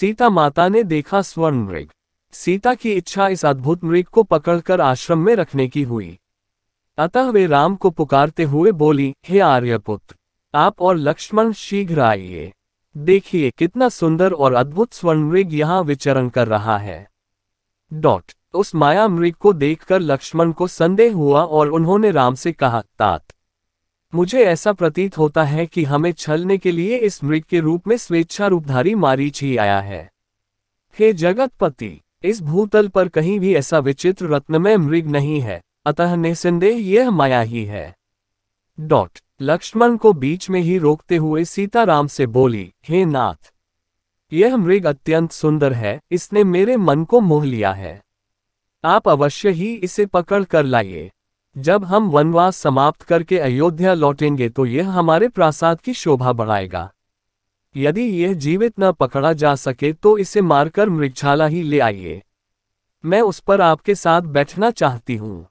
सीता माता ने देखा स्वर्ण मृग सीता की इच्छा इस अद्भुत मृग को पकड़कर आश्रम में रखने की हुई अतः वे राम को पुकारते हुए बोली हे आर्यपुत्र आप और लक्ष्मण शीघ्र आइए देखिए कितना सुंदर और अद्भुत स्वर्ण मृग यहाँ विचरण कर रहा है डॉट उस माया मृग को देखकर लक्ष्मण को संदेह हुआ और उन्होंने राम से कहा तात मुझे ऐसा प्रतीत होता है कि हमें छलने के लिए इस मृग के रूप में स्वेच्छा रूपधारी मारीच ही आया है हे जगतपति इस भूतल पर कहीं भी ऐसा विचित्र रत्नमय मृग नहीं है अतः निसंदेह यह माया ही है डॉट लक्ष्मण को बीच में ही रोकते हुए सीताराम से बोली हे नाथ यह मृग अत्यंत सुंदर है इसने मेरे मन को मोह लिया है आप अवश्य ही इसे पकड़ कर लाइए जब हम वनवास समाप्त करके अयोध्या लौटेंगे तो यह हमारे प्रासाद की शोभा बढ़ाएगा यदि यह जीवित न पकड़ा जा सके तो इसे मारकर मृक्षाला ही ले आइए मैं उस पर आपके साथ बैठना चाहती हूँ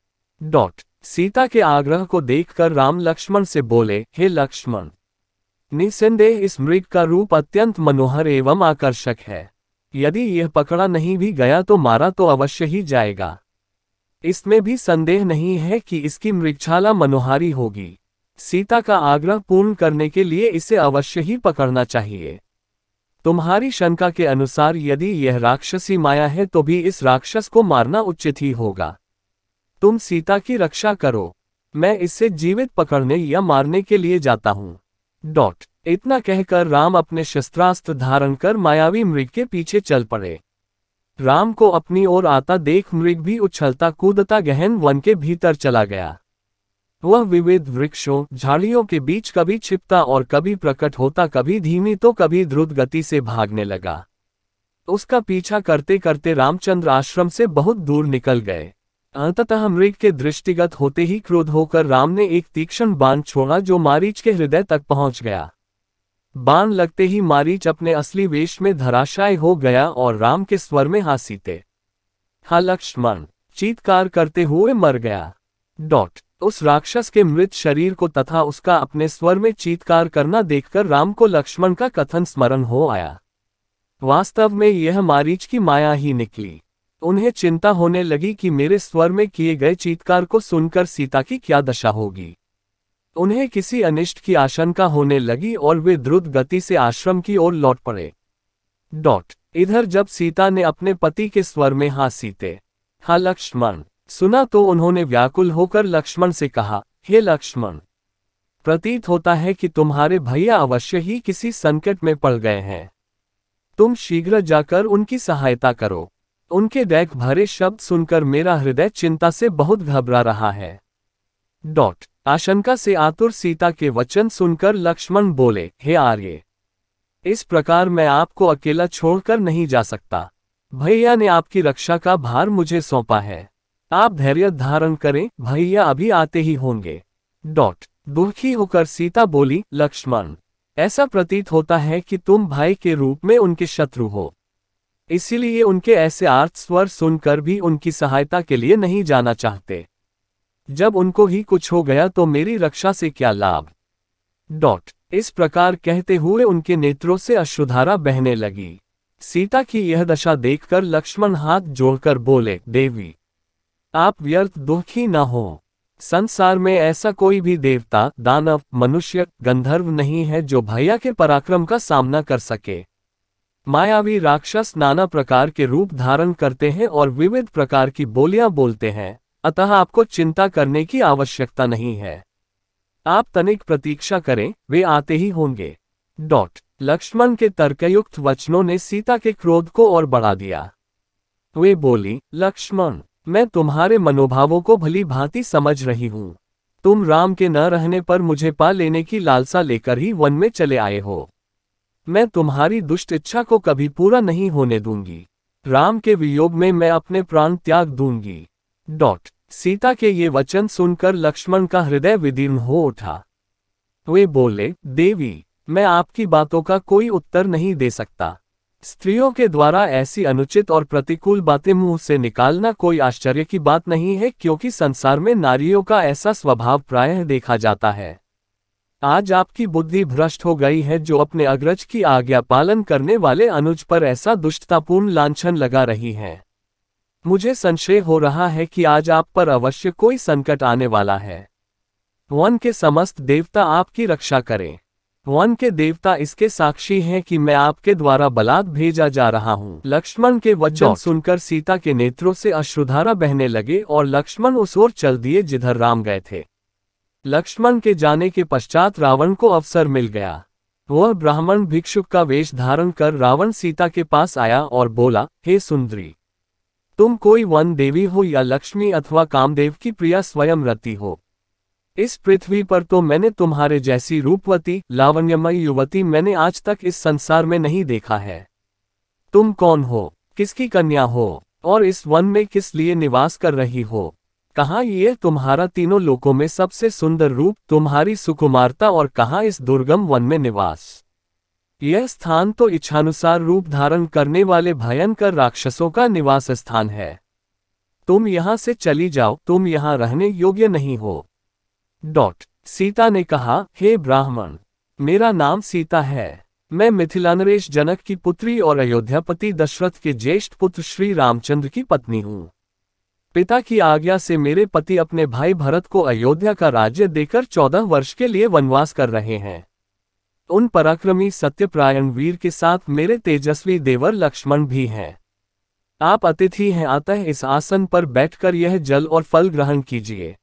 डॉट सीता के आग्रह को देखकर राम लक्ष्मण से बोले हे लक्ष्मण निसंदेह इस मृग का रूप अत्यंत मनोहर एवं आकर्षक है यदि यह पकड़ा नहीं भी गया तो मारा तो अवश्य ही जाएगा इसमें भी संदेह नहीं है कि इसकी मृक्षाला मनोहारी होगी सीता का आग्रह पूर्ण करने के लिए इसे अवश्य ही पकड़ना चाहिए तुम्हारी शंका के अनुसार यदि यह राक्षसी माया है तो भी इस राक्षस को मारना उचित ही होगा तुम सीता की रक्षा करो मैं इसे जीवित पकड़ने या मारने के लिए जाता हूँ डॉट इतना कहकर राम अपने शस्त्रास्त्र धारण कर मायावी मृग के पीछे चल पड़े राम को अपनी ओर आता देख मृग भी उछलता कूदता गहन वन के भीतर चला गया वह विविध वृक्षों झाड़ियों के बीच कभी छिपता और कभी प्रकट होता कभी धीमी तो कभी द्रुत गति से भागने लगा उसका पीछा करते करते रामचंद्र आश्रम से बहुत दूर निकल गए अंततः मृग के दृष्टिगत होते ही क्रोध होकर राम ने एक तीक्ष्ण बांध छोड़ा जो मारीच के हृदय तक पहुंच गया बाण लगते ही मारीच अपने असली वेश में धराशाय हो गया और राम के स्वर में हंसीते हा लक्ष्मण चीतकार करते हुए मर गया डॉट उस राक्षस के मृत शरीर को तथा उसका अपने स्वर में चीतकार करना देखकर राम को लक्ष्मण का कथन स्मरण हो आया वास्तव में यह मारीच की माया ही निकली उन्हें चिंता होने लगी कि मेरे स्वर में किए गए चीतकार को सुनकर सीता की क्या दशा होगी उन्हें किसी अनिष्ट की आशंका होने लगी और वे द्रुत गति से आश्रम की ओर लौट पड़े डॉट इधर जब सीता ने अपने पति के स्वर में हाँ सीते हा लक्ष्मण सुना तो उन्होंने व्याकुल होकर लक्ष्मण से कहा हे लक्ष्मण प्रतीत होता है कि तुम्हारे भैया अवश्य ही किसी संकट में पड़ गए हैं तुम शीघ्र जाकर उनकी सहायता करो उनके देख भरे शब्द सुनकर मेरा हृदय चिंता से बहुत घबरा रहा है डॉट आशंका से आतुर सीता के वचन सुनकर लक्ष्मण बोले हे आर्य इस प्रकार मैं आपको अकेला छोड़कर नहीं जा सकता भैया ने आपकी रक्षा का भार मुझे सौंपा है आप धैर्य धारण करें भैया अभी आते ही होंगे डॉट दुखी होकर सीता बोली लक्ष्मण ऐसा प्रतीत होता है कि तुम भाई के रूप में उनके शत्रु हो इसीलिए उनके ऐसे आर्थ स्वर सुनकर भी उनकी सहायता के लिए नहीं जाना चाहते जब उनको ही कुछ हो गया तो मेरी रक्षा से क्या लाभ डॉट इस प्रकार कहते हुए उनके नेत्रों से अश्रुधारा बहने लगी सीता की यह दशा देखकर लक्ष्मण हाथ जोड़कर बोले देवी आप व्यर्थ दुखी न हो संसार में ऐसा कोई भी देवता दानव मनुष्य गंधर्व नहीं है जो भैया के पराक्रम का सामना कर सके मायावी राक्षस नाना प्रकार के रूप धारण करते हैं और विविध प्रकार की बोलियां बोलते हैं अतः आपको चिंता करने की आवश्यकता नहीं है आप तनिक प्रतीक्षा करें वे आते ही होंगे डॉट लक्ष्मण के तर्कयुक्त वचनों ने सीता के क्रोध को और बढ़ा दिया वे बोली लक्ष्मण मैं तुम्हारे मनोभावों को भली भांति समझ रही हूँ तुम राम के न रहने पर मुझे पा लेने की लालसा लेकर ही वन में चले आए हो मैं तुम्हारी दुष्ट इच्छा को कभी पूरा नहीं होने दूंगी राम के वियोग में मैं अपने प्राण त्याग दूंगी डॉट सीता के ये वचन सुनकर लक्ष्मण का हृदय विदीर्ण हो उठा वे बोले देवी मैं आपकी बातों का कोई उत्तर नहीं दे सकता स्त्रियों के द्वारा ऐसी अनुचित और प्रतिकूल बातें मुंह से निकालना कोई आश्चर्य की बात नहीं है क्योंकि संसार में नारियों का ऐसा स्वभाव प्रायः देखा जाता है आज आपकी बुद्धि भ्रष्ट हो गई है जो अपने अग्रज की आज्ञा पालन करने वाले अनुज पर ऐसा दुष्टतापूर्ण लाछन लगा रही है मुझे संशय हो रहा है कि आज आप पर अवश्य कोई संकट आने वाला है वन के समस्त देवता आपकी रक्षा करें वन के देवता इसके साक्षी हैं कि मैं आपके द्वारा बलात् भेजा जा रहा हूँ लक्ष्मण के वचन सुनकर सीता के नेत्रों से अश्रुधारा बहने लगे और लक्ष्मण उस ओर चल दिए जिधर राम गए थे लक्ष्मण के जाने के पश्चात रावण को अवसर मिल गया वह ब्राह्मण भिक्षुक का वेश धारण कर रावण सीता के पास आया और बोला हे सुंदरी तुम कोई वन देवी हो या लक्ष्मी अथवा कामदेव की प्रिया स्वयं रति हो इस पृथ्वी पर तो मैंने तुम्हारे जैसी रूपवती लावण्यमय युवती मैंने आज तक इस संसार में नहीं देखा है तुम कौन हो किसकी कन्या हो और इस वन में किस लिए निवास कर रही हो कहाँ ये तुम्हारा तीनों लोकों में सबसे सुंदर रूप तुम्हारी सुकुमारता और कहाँ इस दुर्गम वन में निवास यह स्थान तो इच्छानुसार रूप धारण करने वाले भयंकर राक्षसों का निवास स्थान है तुम यहां से चली जाओ तुम यहां रहने योग्य नहीं हो डॉट सीता ने कहा हे ब्राह्मण मेरा नाम सीता है मैं मिथिलानरेश जनक की पुत्री और अयोध्यापति दशरथ के ज्येष्ठ पुत्र श्री रामचंद्र की पत्नी हूँ पिता की आज्ञा से मेरे पति अपने भाई भरत को अयोध्या का राज्य देकर चौदह वर्ष के लिए वनवास कर रहे हैं उन पराक्रमी सत्यप्रायण वीर के साथ मेरे तेजस्वी देवर लक्ष्मण भी हैं आप अतिथि हैं अतः इस आसन पर बैठकर यह जल और फल ग्रहण कीजिए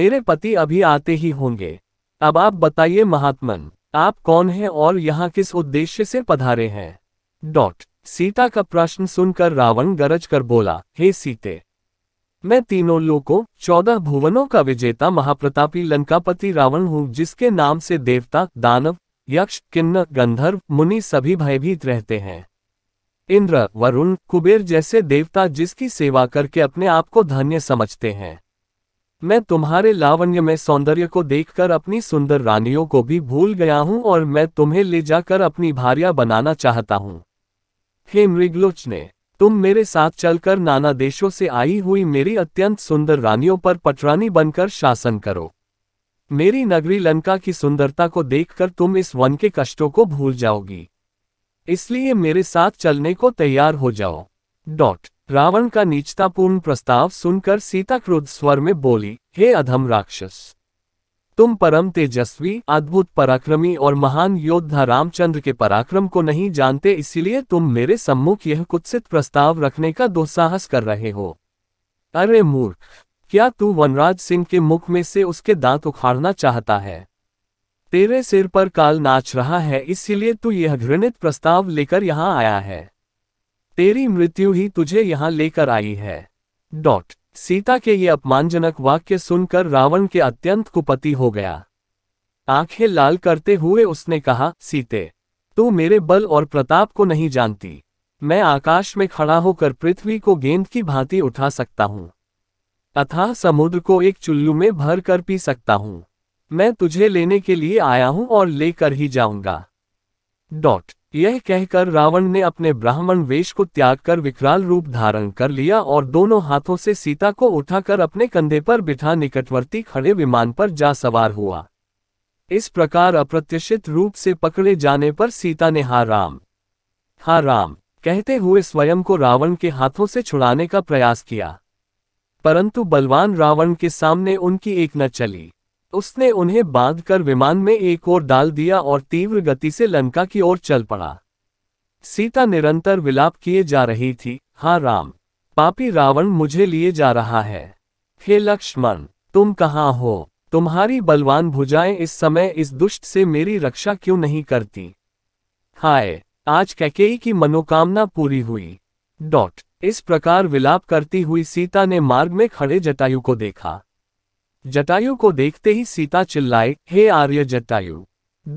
मेरे पति अभी आते ही होंगे अब आप बताइए महात्मन आप कौन हैं और यहाँ किस उद्देश्य से पधारे हैं डॉट सीता का प्रश्न सुनकर रावण गरज कर बोला हे सीते मैं तीनों लोकों चौदह भुवनों का विजेता महाप्रतापी लंकापति रावण हूँ जिसके नाम से देवता दानव यक्ष किन्न गंधर्व मुनि सभी भयभीत रहते हैं इंद्र वरुण कुबेर जैसे देवता जिसकी सेवा करके अपने आप को धन्य समझते हैं मैं तुम्हारे लावण्य में सौंदर्य को देखकर अपनी सुंदर रानियों को भी भूल गया हूँ और मैं तुम्हें ले जाकर अपनी भारिया बनाना चाहता हूँ हे मृगलोच ने तुम मेरे साथ चलकर नाना देशों से आई हुई मेरी अत्यंत सुंदर रानियों पर पटरानी बनकर शासन करो मेरी नगरी लंका की सुंदरता को देखकर तुम इस वन के कष्टों को भूल जाओगी इसलिए मेरे साथ चलने को तैयार हो जाओ डॉट रावण का नीचतापूर्ण प्रस्ताव सुनकर सीता क्रुद्ध स्वर में बोली हे अधम राक्षस तुम परम तेजस्वी अद्भुत पराक्रमी और महान योद्धा रामचंद्र के पराक्रम को नहीं जानते इसलिए तुम मेरे सम्मुख यह कुत्सित प्रस्ताव रखने का दुस्साहस कर रहे हो अरे मूर्ख क्या तू वनराज सिंह के मुख में से उसके दांत उखाड़ना चाहता है तेरे सिर पर काल नाच रहा है इसलिए तू यह घृणित प्रस्ताव लेकर यहाँ आया है तेरी मृत्यु ही तुझे यहाँ लेकर आई है डॉट सीता के ये अपमानजनक वाक्य सुनकर रावण के अत्यंत कुपति हो गया आंखें लाल करते हुए उसने कहा सीते तू मेरे बल और प्रताप को नहीं जानती मैं आकाश में खड़ा होकर पृथ्वी को गेंद की भांति उठा सकता हूँ तथा समुद्र को एक चुल्लू में भर कर पी सकता हूँ मैं तुझे लेने के लिए आया हूँ और लेकर ही जाऊंगा डॉट यह कहकर रावण ने अपने ब्राह्मण वेश को त्याग कर विकराल रूप धारण कर लिया और दोनों हाथों से सीता को उठाकर अपने कंधे पर बिठा निकटवर्ती खड़े विमान पर जा सवार हुआ इस प्रकार अप्रत्याशित रूप से पकड़े जाने पर सीता ने हा राम हा राम कहते हुए स्वयं को रावण के हाथों से छुड़ाने का प्रयास किया परंतु बलवान रावण के सामने उनकी एक न चली उसने उन्हें बांधकर विमान में एक और डाल दिया और तीव्र गति से लंका की ओर चल पड़ा सीता निरंतर विलाप किए जा रही थी हाँ राम पापी रावण मुझे लिए जा रहा है हे लक्ष्मण तुम कहाँ हो तुम्हारी बलवान भुजाएं इस समय इस दुष्ट से मेरी रक्षा क्यों नहीं करती हाय आज कैके की मनोकामना पूरी हुई डॉट इस प्रकार विलाप करती हुई सीता ने मार्ग में खड़े जटायु को देखा जटायु को देखते ही सीता चिल्लाए हे आर्य जटायु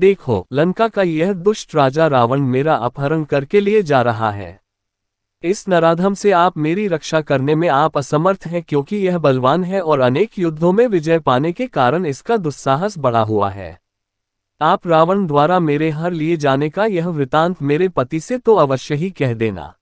देखो लंका का यह दुष्ट राजा रावण मेरा अपहरण करके लिए जा रहा है इस नराधम से आप मेरी रक्षा करने में आप असमर्थ हैं क्योंकि यह बलवान है और अनेक युद्धों में विजय पाने के कारण इसका दुस्साहस बढ़ा हुआ है आप रावण द्वारा मेरे हर लिए जाने का यह वृतांत मेरे पति से तो अवश्य ही कह देना